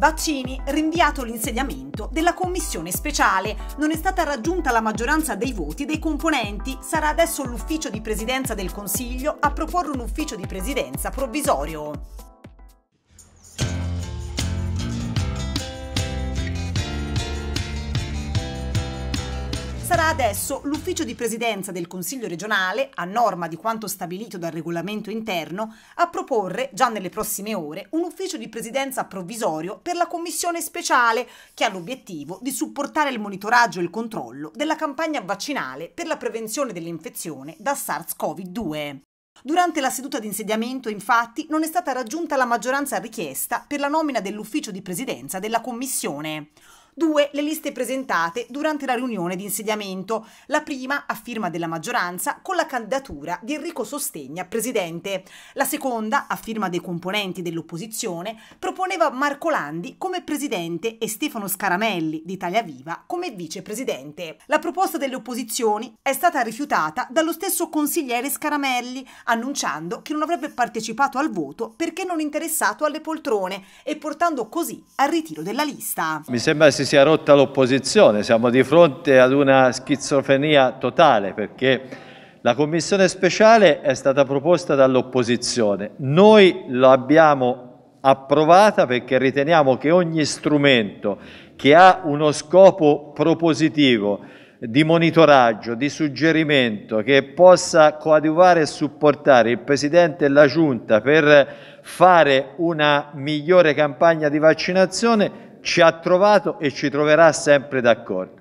Vaccini, rinviato l'insediamento della commissione speciale. Non è stata raggiunta la maggioranza dei voti dei componenti. Sarà adesso l'ufficio di presidenza del Consiglio a proporre un ufficio di presidenza provvisorio. sarà adesso l'ufficio di presidenza del Consiglio regionale, a norma di quanto stabilito dal regolamento interno, a proporre, già nelle prossime ore, un ufficio di presidenza provvisorio per la commissione speciale che ha l'obiettivo di supportare il monitoraggio e il controllo della campagna vaccinale per la prevenzione dell'infezione da SARS-CoV-2. Durante la seduta di insediamento, infatti, non è stata raggiunta la maggioranza richiesta per la nomina dell'ufficio di presidenza della Commissione. Due le liste presentate durante la riunione di insediamento, la prima a firma della maggioranza con la candidatura di Enrico Sostegna presidente, la seconda a firma dei componenti dell'opposizione proponeva Marco Landi come presidente e Stefano Scaramelli d'Italia Viva come vicepresidente. La proposta delle opposizioni è stata rifiutata dallo stesso consigliere Scaramelli, annunciando che non avrebbe partecipato al voto perché non interessato alle poltrone e portando così al ritiro della lista. Mi sembra si si rotta l'opposizione, siamo di fronte ad una schizofrenia totale perché la commissione speciale è stata proposta dall'opposizione, noi l'abbiamo approvata perché riteniamo che ogni strumento che ha uno scopo propositivo di monitoraggio, di suggerimento che possa coadiuvare e supportare il Presidente e la Giunta per fare una migliore campagna di vaccinazione ci ha trovato e ci troverà sempre d'accordo.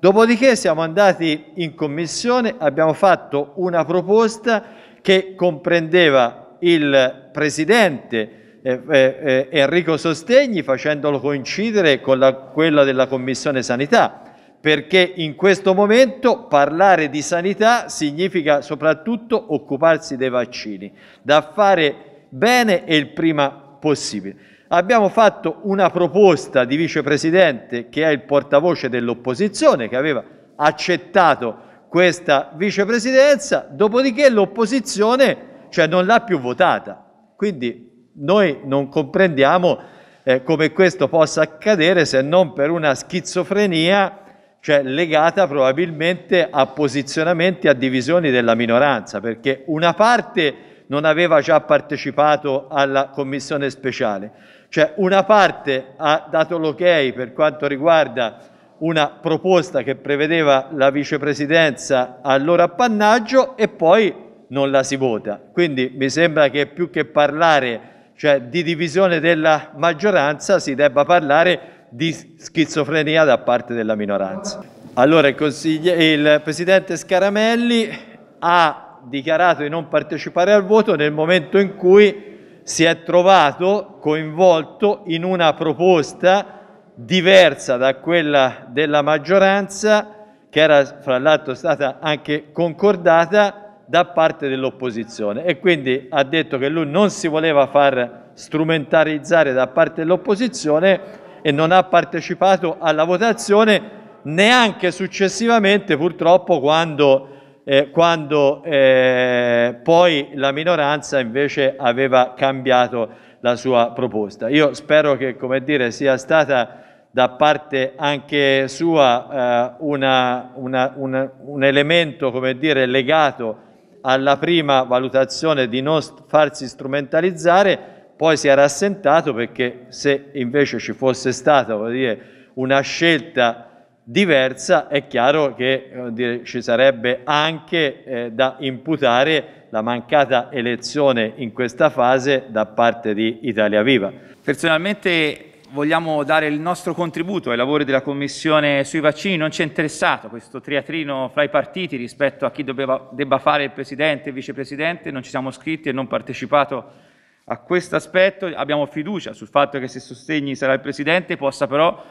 Dopodiché siamo andati in commissione, abbiamo fatto una proposta che comprendeva il presidente eh, eh, eh, Enrico Sostegni facendolo coincidere con la, quella della Commissione Sanità, perché in questo momento parlare di sanità significa soprattutto occuparsi dei vaccini, da fare bene e il prima possibile abbiamo fatto una proposta di vicepresidente che è il portavoce dell'opposizione che aveva accettato questa vicepresidenza, dopodiché l'opposizione cioè, non l'ha più votata. Quindi noi non comprendiamo eh, come questo possa accadere se non per una schizofrenia cioè legata probabilmente a posizionamenti, a divisioni della minoranza, perché una parte non aveva già partecipato alla commissione speciale, cioè una parte ha dato l'ok per quanto riguarda una proposta che prevedeva la vicepresidenza al loro appannaggio e poi non la si vota. Quindi mi sembra che più che parlare cioè, di divisione della maggioranza si debba parlare di schizofrenia da parte della minoranza. Allora il, il Presidente Scaramelli ha dichiarato di non partecipare al voto nel momento in cui si è trovato coinvolto in una proposta diversa da quella della maggioranza, che era fra l'altro stata anche concordata da parte dell'opposizione e quindi ha detto che lui non si voleva far strumentalizzare da parte dell'opposizione e non ha partecipato alla votazione neanche successivamente purtroppo quando eh, quando eh, poi la minoranza invece aveva cambiato la sua proposta. Io spero che come dire, sia stata da parte anche sua eh, una, una, una, un elemento dire, legato alla prima valutazione di non farsi strumentalizzare, poi si era assentato perché se invece ci fosse stata dire, una scelta diversa, è chiaro che eh, dire, ci sarebbe anche eh, da imputare la mancata elezione in questa fase da parte di Italia Viva. Personalmente vogliamo dare il nostro contributo ai lavori della Commissione sui vaccini, non ci è interessato questo triatrino fra i partiti rispetto a chi doveva, debba fare il Presidente e il Vicepresidente, non ci siamo iscritti e non partecipato a questo aspetto, abbiamo fiducia sul fatto che se sostegni sarà il Presidente possa però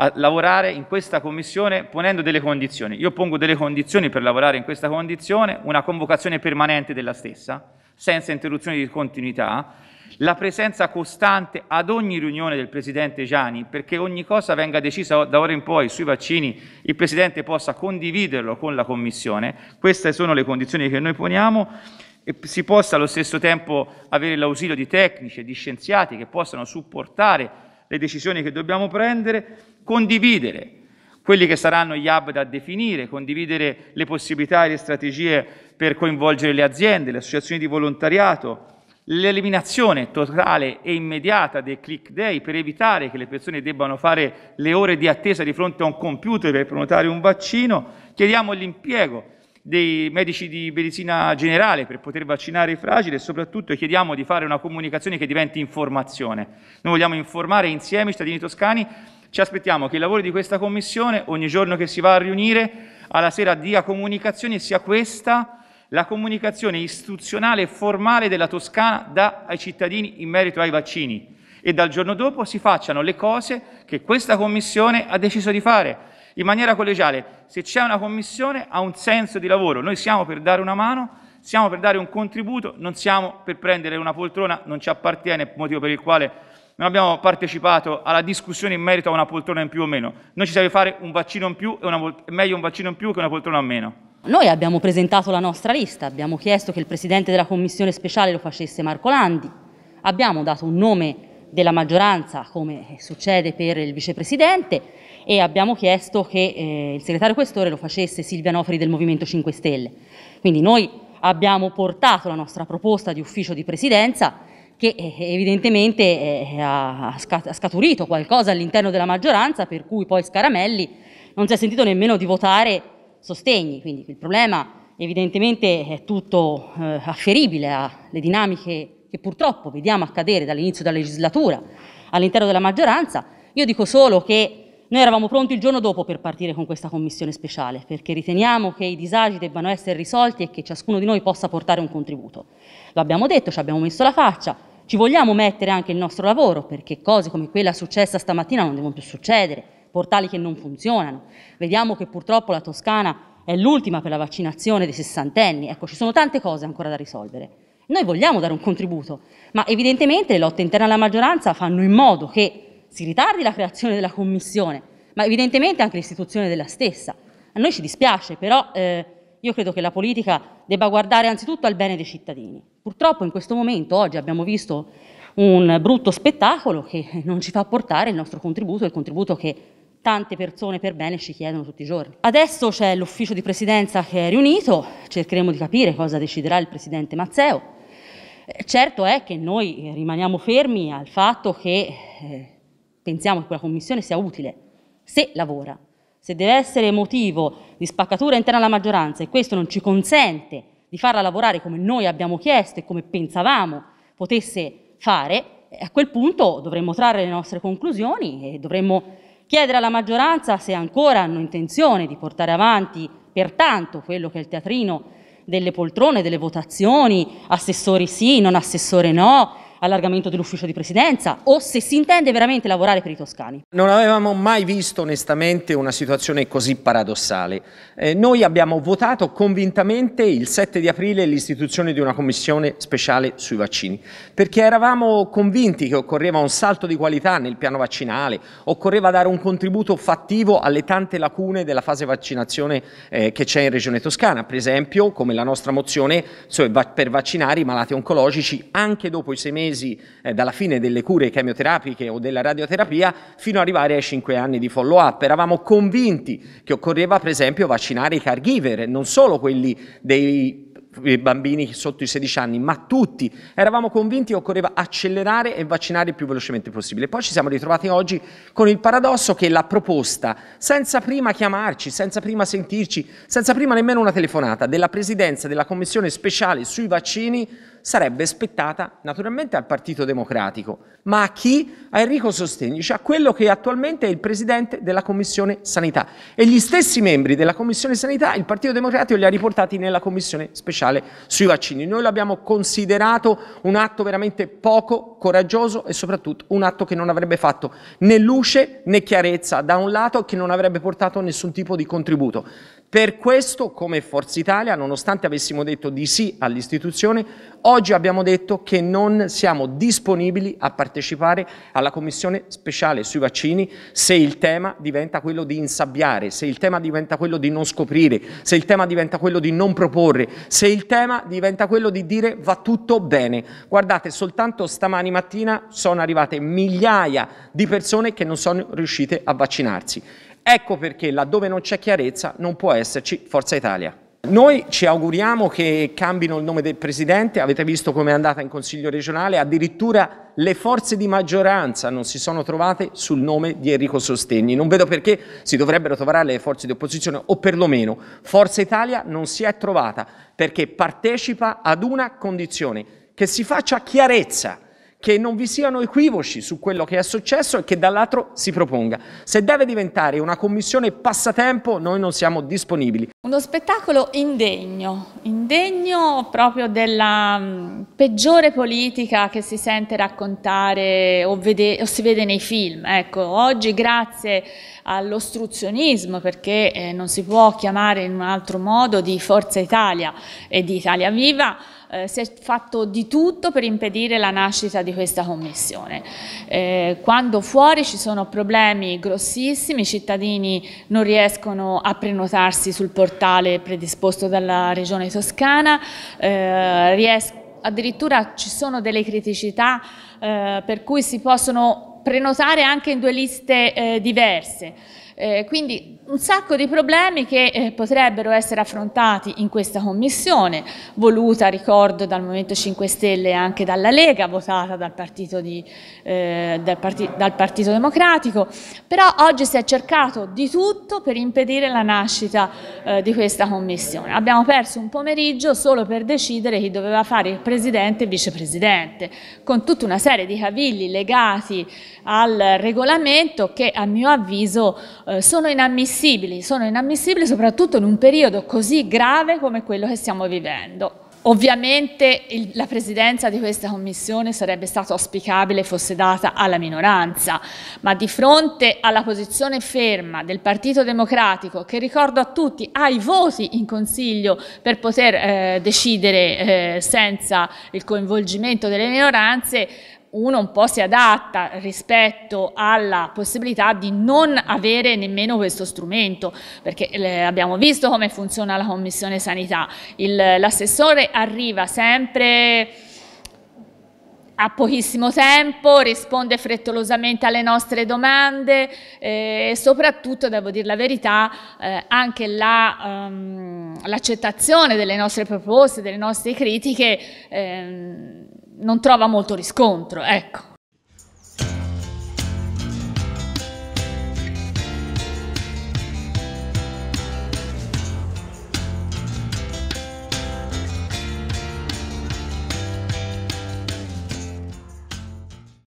a lavorare in questa commissione ponendo delle condizioni. Io pongo delle condizioni per lavorare in questa condizione, una convocazione permanente della stessa, senza interruzioni di continuità, la presenza costante ad ogni riunione del Presidente Gianni, perché ogni cosa venga decisa da ora in poi sui vaccini, il Presidente possa condividerlo con la Commissione, queste sono le condizioni che noi poniamo, e si possa allo stesso tempo avere l'ausilio di tecnici e di scienziati che possano supportare le decisioni che dobbiamo prendere, condividere quelli che saranno gli hub da definire, condividere le possibilità e le strategie per coinvolgere le aziende, le associazioni di volontariato, l'eliminazione totale e immediata dei click day per evitare che le persone debbano fare le ore di attesa di fronte a un computer per prenotare un vaccino, chiediamo l'impiego dei medici di medicina generale per poter vaccinare i fragili e soprattutto chiediamo di fare una comunicazione che diventi informazione. Noi vogliamo informare insieme i cittadini toscani, ci aspettiamo che il lavoro di questa commissione, ogni giorno che si va a riunire, alla sera dia comunicazione, sia questa la comunicazione istituzionale e formale della Toscana da ai cittadini in merito ai vaccini e dal giorno dopo si facciano le cose che questa commissione ha deciso di fare in maniera collegiale. Se c'è una commissione ha un senso di lavoro, noi siamo per dare una mano, siamo per dare un contributo, non siamo per prendere una poltrona, non ci appartiene, motivo per il quale non abbiamo partecipato alla discussione in merito a una poltrona in più o meno. Noi ci serve fare un vaccino in più, e una, meglio un vaccino in più che una poltrona in meno. Noi abbiamo presentato la nostra lista, abbiamo chiesto che il Presidente della Commissione speciale lo facesse Marco Landi, abbiamo dato un nome della maggioranza, come succede per il vicepresidente, e abbiamo chiesto che eh, il segretario questore lo facesse Silvia Nofri del Movimento 5 Stelle. Quindi noi abbiamo portato la nostra proposta di ufficio di presidenza che eh, evidentemente eh, ha scaturito qualcosa all'interno della maggioranza per cui poi Scaramelli non si è sentito nemmeno di votare sostegni, quindi il problema evidentemente è tutto eh, afferibile alle dinamiche che purtroppo vediamo accadere dall'inizio della legislatura all'interno della maggioranza, io dico solo che noi eravamo pronti il giorno dopo per partire con questa commissione speciale, perché riteniamo che i disagi debbano essere risolti e che ciascuno di noi possa portare un contributo. Lo abbiamo detto, ci abbiamo messo la faccia, ci vogliamo mettere anche il nostro lavoro, perché cose come quella successa stamattina non devono più succedere, portali che non funzionano. Vediamo che purtroppo la Toscana è l'ultima per la vaccinazione dei sessantenni. Ecco, ci sono tante cose ancora da risolvere. Noi vogliamo dare un contributo, ma evidentemente le lotte interne alla maggioranza fanno in modo che si ritardi la creazione della commissione, ma evidentemente anche l'istituzione della stessa. A noi ci dispiace, però eh, io credo che la politica debba guardare anzitutto al bene dei cittadini. Purtroppo in questo momento, oggi abbiamo visto un brutto spettacolo che non ci fa portare il nostro contributo, il contributo che tante persone per bene ci chiedono tutti i giorni. Adesso c'è l'ufficio di presidenza che è riunito, cercheremo di capire cosa deciderà il presidente Mazzeo. Eh, certo è che noi rimaniamo fermi al fatto che eh, pensiamo che quella commissione sia utile, se lavora, se deve essere motivo di spaccatura interna alla maggioranza e questo non ci consente di farla lavorare come noi abbiamo chiesto e come pensavamo potesse fare, eh, a quel punto dovremmo trarre le nostre conclusioni e dovremmo chiedere alla maggioranza se ancora hanno intenzione di portare avanti pertanto quello che è il teatrino delle poltrone, delle votazioni, assessori sì, non assessore no, allargamento dell'ufficio di presidenza o se si intende veramente lavorare per i toscani. Non avevamo mai visto onestamente una situazione così paradossale. Eh, noi abbiamo votato convintamente il 7 di aprile l'istituzione di una commissione speciale sui vaccini perché eravamo convinti che occorreva un salto di qualità nel piano vaccinale, occorreva dare un contributo fattivo alle tante lacune della fase vaccinazione eh, che c'è in Regione Toscana, per esempio come la nostra mozione cioè, va per vaccinare i malati oncologici anche dopo i sei mesi mesi eh, dalla fine delle cure chemioterapiche o della radioterapia fino ad arrivare ai 5 anni di follow-up. Eravamo convinti che occorreva per esempio vaccinare i caregiver, non solo quelli dei eh, bambini sotto i 16 anni, ma tutti. Eravamo convinti che occorreva accelerare e vaccinare il più velocemente possibile. Poi ci siamo ritrovati oggi con il paradosso che la proposta, senza prima chiamarci, senza prima sentirci, senza prima nemmeno una telefonata, della Presidenza della Commissione speciale sui vaccini sarebbe spettata naturalmente al Partito Democratico, ma a chi? A Enrico Sostegni, cioè a quello che attualmente è il presidente della Commissione Sanità. E gli stessi membri della Commissione Sanità il Partito Democratico li ha riportati nella Commissione speciale sui vaccini. Noi l'abbiamo considerato un atto veramente poco coraggioso e soprattutto un atto che non avrebbe fatto né luce né chiarezza da un lato e che non avrebbe portato nessun tipo di contributo. Per questo, come Forza Italia, nonostante avessimo detto di sì all'istituzione, oggi abbiamo detto che non siamo disponibili a partecipare alla commissione speciale sui vaccini se il tema diventa quello di insabbiare, se il tema diventa quello di non scoprire, se il tema diventa quello di non proporre, se il tema diventa quello di dire va tutto bene. Guardate, soltanto stamani mattina sono arrivate migliaia di persone che non sono riuscite a vaccinarsi. Ecco perché laddove non c'è chiarezza non può esserci Forza Italia. Noi ci auguriamo che cambino il nome del Presidente, avete visto come è andata in Consiglio regionale, addirittura le forze di maggioranza non si sono trovate sul nome di Enrico Sostegni. Non vedo perché si dovrebbero trovare le forze di opposizione o perlomeno Forza Italia non si è trovata perché partecipa ad una condizione, che si faccia chiarezza che non vi siano equivoci su quello che è successo e che dall'altro si proponga. Se deve diventare una commissione passatempo, noi non siamo disponibili. Uno spettacolo indegno, indegno proprio della mm, peggiore politica che si sente raccontare o, vede, o si vede nei film. Ecco, oggi grazie all'ostruzionismo, perché eh, non si può chiamare in un altro modo, di Forza Italia e di Italia Viva, eh, si è fatto di tutto per impedire la nascita di questa commissione. Eh, quando fuori ci sono problemi grossissimi, i cittadini non riescono a prenotarsi sul portale predisposto dalla Regione Toscana, eh, addirittura ci sono delle criticità eh, per cui si possono prenotare anche in due liste eh, diverse. Eh, quindi un sacco di problemi che eh, potrebbero essere affrontati in questa commissione, voluta, ricordo, dal Movimento 5 Stelle e anche dalla Lega, votata dal Partito, di, eh, dal, Parti dal Partito Democratico, però oggi si è cercato di tutto per impedire la nascita eh, di questa commissione. Abbiamo perso un pomeriggio solo per decidere chi doveva fare il Presidente e il Vicepresidente, con tutta una serie di cavilli legati al regolamento che a mio avviso eh, sono inammissibili, sono inammissibili soprattutto in un periodo così grave come quello che stiamo vivendo. Ovviamente il, la presidenza di questa commissione sarebbe stata auspicabile fosse data alla minoranza, ma di fronte alla posizione ferma del Partito Democratico, che ricordo a tutti ha i voti in Consiglio per poter eh, decidere eh, senza il coinvolgimento delle minoranze, uno un po' si adatta rispetto alla possibilità di non avere nemmeno questo strumento, perché eh, abbiamo visto come funziona la Commissione Sanità. l'assessore arriva sempre a pochissimo tempo, risponde frettolosamente alle nostre domande eh, e soprattutto, devo dire la verità, eh, anche ehm, l'accettazione la, um, delle nostre proposte, delle nostre critiche ehm, non trova molto riscontro, ecco.